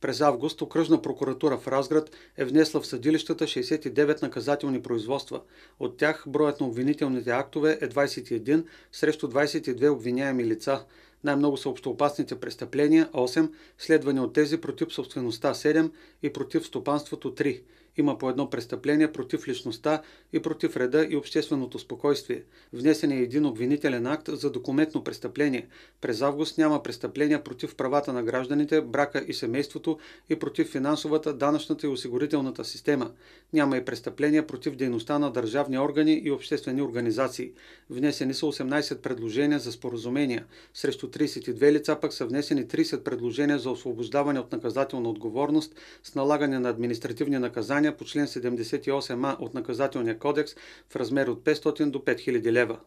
През август окръжна прокуратура в Разград е внесла в съдилищата 69 наказателни производства. От тях броят на обвинителните актове е 21 срещу 22 обвиняеми лица – най-много са общоопасните престъпления 8, следвани от тези против собствеността 7 и против стопанството 3. Има по едно престъпление против личността и против реда и общественото спокойствие. Внесен е един обвинителен акт за документно престъпление. През август няма престъпления против правата на гражданите, брака и семейството и против финансовата, данъчната и осигурителната система. Няма и престъпления против дейността на държавни органи и обществени организации. Внесени са 18 предложения за споразумения срещу 32 лица пък са внесени 30 предложения за освобождаване от наказателна отговорност с налагане на административни наказания по член 78а от наказателния кодекс в размер от 500 до 5000 лева.